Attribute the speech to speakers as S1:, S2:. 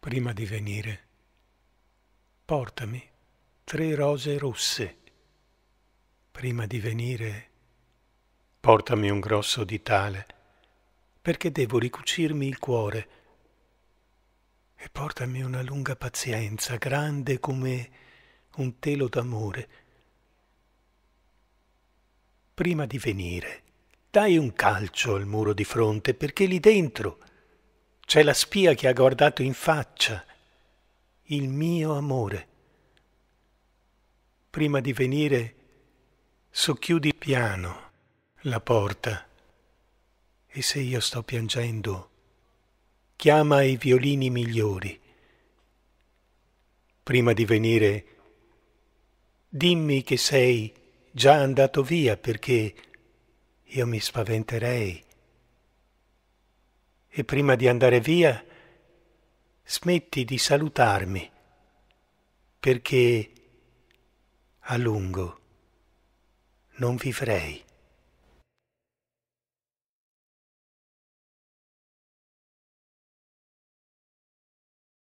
S1: prima di venire. Portami tre rose rosse prima di venire. Portami un grosso ditale perché devo ricucirmi il cuore e portami una lunga pazienza grande come un telo d'amore. Prima di venire, dai un calcio al muro di fronte perché lì dentro c'è la spia che ha guardato in faccia il mio amore. Prima di venire, socchiudi piano la porta. E se io sto piangendo, chiama i violini migliori. Prima di venire, dimmi che sei già andato via perché io mi spaventerei e prima di andare via smetti di salutarmi, perché a lungo non vivrei.